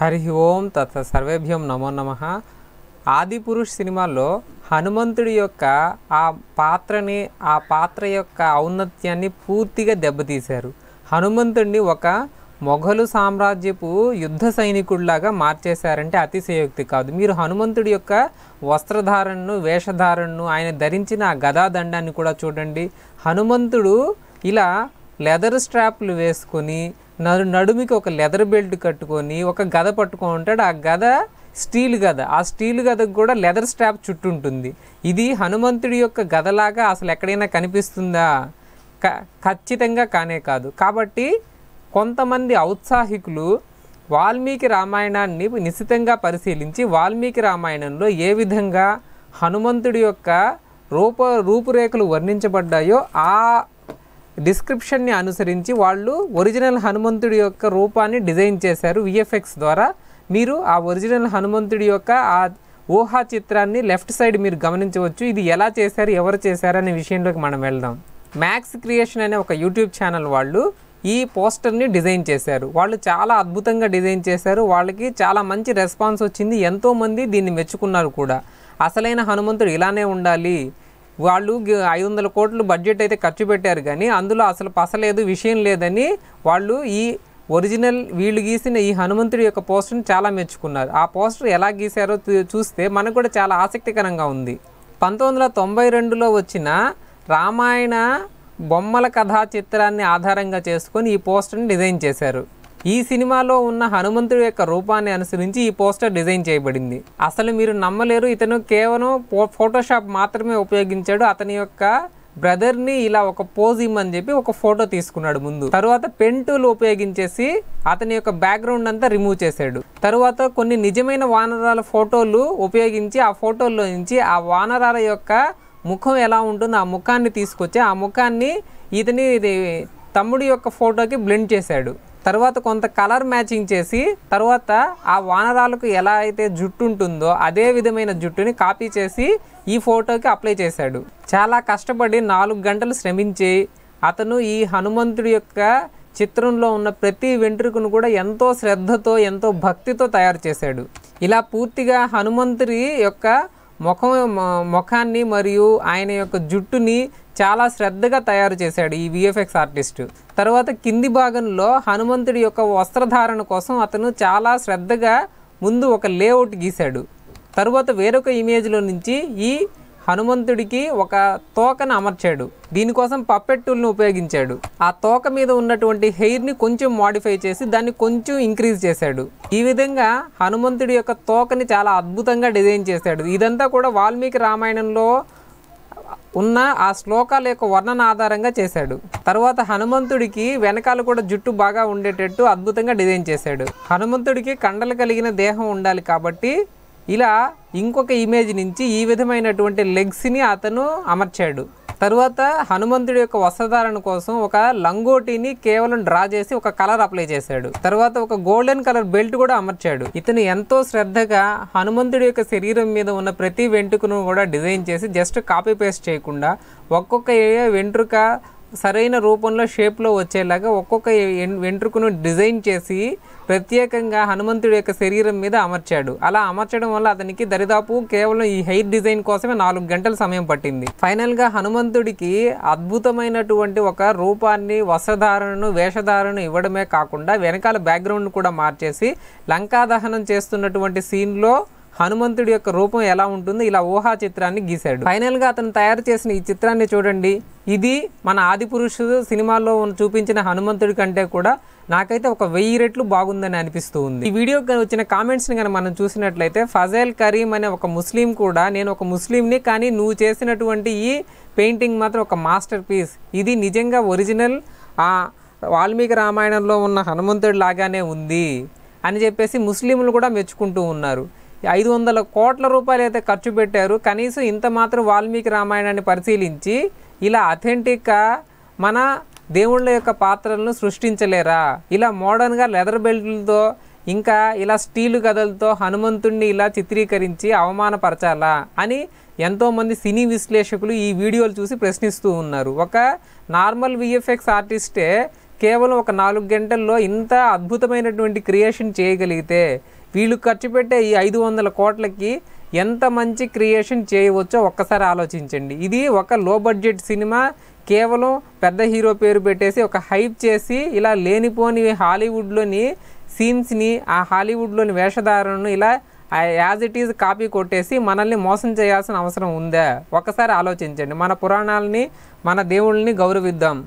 హరి ఓం తత్ సర్వేభ్యం నమో నమ ఆదిపురుష్ సినిమాలో హనుమంతుడి యొక్క ఆ పాత్రని ఆ పాత్ర యొక్క ఔన్నత్యాన్ని పూర్తిగా దెబ్బతీశారు హనుమంతుడిని ఒక మొఘలు సామ్రాజ్యపు యుద్ధ సైనికుడిలాగా మార్చేశారంటే అతిశయోక్తి కాదు మీరు హనుమంతుడి యొక్క వస్త్రధారణను వేషధారణను ఆయన ధరించిన ఆ గదాదండాన్ని కూడా చూడండి హనుమంతుడు ఇలా లెదర్ స్ట్రాప్లు వేసుకొని నడు నడుమికి ఒక లెదర్ బెల్ట్ కట్టుకొని ఒక గద పట్టుకొని ఉంటాడు ఆ గద స్టీల్ గద ఆ స్టీల్ గదకు కూడా లెదర్ స్ట్రాప్ చుట్టుంటుంది ఇది హనుమంతుడి యొక్క గదలాగా అసలు ఎక్కడైనా కనిపిస్తుందా ఖచ్చితంగా కానే కాదు కాబట్టి కొంతమంది ఔత్సాహికులు వాల్మీకి రామాయణాన్ని నిశితంగా పరిశీలించి వాల్మీకి రామాయణంలో ఏ విధంగా హనుమంతుడి యొక్క రూప రూపురేఖలు వర్ణించబడ్డాయో ఆ డిస్క్రిప్షన్ని అనుసరించి వాళ్ళు ఒరిజినల్ హనుమంతుడి యొక్క రూపాన్ని డిజైన్ చేశారు విఎఫ్ఎక్స్ ద్వారా మీరు ఆ ఒరిజినల్ హనుమంతుడి యొక్క ఆ ఊహా చిత్రాన్ని లెఫ్ట్ సైడ్ మీరు గమనించవచ్చు ఇది ఎలా చేశారు ఎవరు చేశారు అనే విషయంలోకి మనం వెళ్దాం మ్యాక్స్ క్రియేషన్ అనే ఒక యూట్యూబ్ ఛానల్ వాళ్ళు ఈ పోస్టర్ని డిజైన్ చేశారు వాళ్ళు చాలా అద్భుతంగా డిజైన్ చేశారు వాళ్ళకి చాలా మంచి రెస్పాన్స్ వచ్చింది ఎంతోమంది దీన్ని మెచ్చుకున్నారు కూడా అసలైన హనుమంతుడు ఇలానే ఉండాలి వాళ్ళు ఐదు వందల కోట్లు బడ్జెట్ అయితే ఖర్చు పెట్టారు కానీ అందులో అసలు పసలేదు విషయం లేదని వాళ్ళు ఈ ఒరిజినల్ వీళ్ళు గీసిన ఈ హనుమంతుడి యొక్క పోస్టర్ని చాలా మెచ్చుకున్నారు ఆ పోస్టర్ ఎలా గీశారో చూస్తే మనకు కూడా చాలా ఆసక్తికరంగా ఉంది పంతొమ్మిది వందల తొంభై రెండులో వచ్చిన రామాయణ బొమ్మల కథా చిత్రాన్ని ఆధారంగా చేసుకొని ఈ పోస్టర్ని డిజైన్ చేశారు ఈ సినిమాలో ఉన్న హనుమంతుడి యొక్క రూపాన్ని అనుసరించి ఈ పోస్టర్ డిజైన్ చేయబడింది అసలు మీరు నమ్మలేరు ఇతను కేవలం ఫోటోషాప్ మాత్రమే ఉపయోగించాడు అతని యొక్క బ్రదర్ ని ఇలా ఒక పోజ్ ఇమ్మని చెప్పి ఒక ఫోటో తీసుకున్నాడు ముందు తర్వాత పెన్ టూల్ ఉపయోగించేసి అతని యొక్క బ్యాక్గ్రౌండ్ అంతా రిమూవ్ చేశాడు తర్వాత కొన్ని నిజమైన వానరాల ఫోటోలు ఉపయోగించి ఆ ఫోటోల్లో నుంచి ఆ వానరాల యొక్క ముఖం ఎలా ఉంటుందో ఆ ముఖాన్ని తీసుకొచ్చి ఆ ముఖాన్ని ఇతని తమ్ముడి యొక్క ఫోటోకి బ్లెండ్ చేశాడు తర్వాత కొంత కలర్ మ్యాచింగ్ చేసి తర్వాత ఆ వానరాలకు ఎలా అయితే జుట్టు ఉంటుందో అదే విధమైన జుట్టుని కాపీ చేసి ఈ ఫోటోకి అప్లై చేశాడు చాలా కష్టపడి నాలుగు గంటలు శ్రమించి అతను ఈ హనుమంతుడి యొక్క చిత్రంలో ఉన్న ప్రతి వెంట్రుకను కూడా ఎంతో శ్రద్ధతో ఎంతో భక్తితో తయారు చేశాడు ఇలా పూర్తిగా హనుమంతుడి యొక్క ముఖం ముఖాన్ని మరియు ఆయన యొక్క జుట్టుని చాలా శ్రద్ధగా తయారు చేశాడు ఈ విఎఫ్ఎక్స్ ఆర్టిస్టు తర్వాత కింది భాగంలో హనుమంతుడి యొక్క వస్త్రధారణ కోసం అతను చాలా శ్రద్ధగా ముందు ఒక లేఅవుట్ గీశాడు తరువాత వేరొక ఇమేజ్లో నుంచి ఈ హనుమంతుడికి ఒక తోకను అమర్చాడు దీనికోసం పప్పెట్ ఉపయోగించాడు ఆ తోక మీద ఉన్నటువంటి హెయిర్ని కొంచెం మాడిఫై చేసి దాన్ని కొంచెం ఇంక్రీజ్ చేశాడు ఈ విధంగా హనుమంతుడి యొక్క తోకని చాలా అద్భుతంగా డిజైన్ చేశాడు ఇదంతా కూడా వాల్మీకి రామాయణంలో ఉన్న ఆ శ్లోకాల యొక్క వర్ణన ఆధారంగా చేశాడు తర్వాత హనుమంతుడికి వెనకాల కూడా జుట్టు బాగా ఉండేటట్టు అద్భుతంగా డిజైన్ చేశాడు హనుమంతుడికి కండలు కలిగిన దేహం ఉండాలి కాబట్టి ఇలా ఇంకొక ఇమేజ్ నుంచి ఈ విధమైనటువంటి లెగ్స్ని అతను అమర్చాడు తర్వాత హనుమంతుడి యొక్క వస్త్రధారణ కోసం ఒక లంగోటిని కేవలం డ్రా చేసి ఒక కలర్ అప్లై చేశాడు తర్వాత ఒక గోల్డెన్ కలర్ బెల్ట్ కూడా అమర్చాడు ఇతను ఎంతో శ్రద్ధగా హనుమంతుడి యొక్క శరీరం మీద ఉన్న ప్రతి వెంట్రుకను కూడా డిజైన్ చేసి జస్ట్ కాపీ పేస్ట్ చేయకుండా ఒక్కొక్క ఏరియా వెంట్రుక సరైన రూపంలో షేప్లో వచ్చేలాగా ఒక్కొక్క వెంట్రుకును డిజైన్ చేసి ప్రత్యేకంగా హనుమంతుడి యొక్క శరీరం మీద అమర్చాడు అలా అమర్చడం వల్ల అతనికి దరిదాపు కేవలం ఈ హెయిర్ డిజైన్ కోసమే నాలుగు గంటల సమయం పట్టింది ఫైనల్గా హనుమంతుడికి అద్భుతమైనటువంటి ఒక రూపాన్ని వస్త్రధారణను వేషధారణను ఇవ్వడమే కాకుండా వెనకాల బ్యాక్గ్రౌండ్ కూడా మార్చేసి లంకా దహనం చేస్తున్నటువంటి సీన్లో హనుమంతుడి యొక్క రూపం ఎలా ఉంటుంది ఇలా ఊహా చిత్రాన్ని గీశాడు ఫైనల్గా అతను తయారు చేసిన ఈ చిత్రాన్ని చూడండి ఇది మన ఆదిపురుషుడు సినిమాలో చూపించిన హనుమంతుడి కంటే కూడా నాకైతే ఒక వెయ్యి రెట్లు బాగుందని అనిపిస్తూ ఉంది ఈ వీడియోకి వచ్చిన కామెంట్స్ని కానీ మనం చూసినట్లయితే ఫజైల్ కరీం అనే ఒక ముస్లిం కూడా నేను ఒక ముస్లింని కానీ నువ్వు చేసినటువంటి ఈ పెయింటింగ్ మాత్రం ఒక మాస్టర్ పీస్ ఇది నిజంగా ఒరిజినల్ ఆ వాల్మీకి రామాయణంలో ఉన్న హనుమంతుడి లాగానే ఉంది అని చెప్పేసి ముస్లింలు కూడా మెచ్చుకుంటూ ఉన్నారు ఐదు వందల కోట్ల రూపాయలు అయితే ఖర్చు పెట్టారు కనీసం ఇంత మాత్రం వాల్మీకి రామాయణాన్ని పరిశీలించి ఇలా అథెంటిక్గా మన దేవుళ్ళ యొక్క పాత్రలను సృష్టించలేరా ఇలా మోడర్న్గా లెదర్ బెల్ట్లతో ఇంకా ఇలా స్టీలు కథలతో హనుమంతుణ్ణి ఇలా చిత్రీకరించి అవమానపరచాలా అని ఎంతోమంది సినీ విశ్లేషకులు ఈ వీడియోలు చూసి ప్రశ్నిస్తూ ఉన్నారు ఒక నార్మల్ విఎఫ్ఎక్స్ ఆర్టిస్టే కేవలం ఒక నాలుగు గంటల్లో ఇంత అద్భుతమైనటువంటి క్రియేషన్ చేయగలిగితే వీళ్ళు ఖర్చు పెట్టే ఈ ఐదు వందల కోట్లకి ఎంత మంచి క్రియేషన్ చేయవచ్చో ఒక్కసారి ఆలోచించండి ఇది ఒక లో బడ్జెట్ సినిమా కేవలం పెద్ద హీరో పేరు పెట్టేసి ఒక హైప్ చేసి ఇలా లేనిపోని హాలీవుడ్లోని సీన్స్ని ఆ హాలీవుడ్లోని వేషధారణను ఇలా యాజ్ ఇట్ ఈజ్ కాపీ కొట్టేసి మనల్ని మోసం చేయాల్సిన అవసరం ఉందా ఒకసారి ఆలోచించండి మన పురాణాలని మన దేవుళ్ళని గౌరవిద్దాం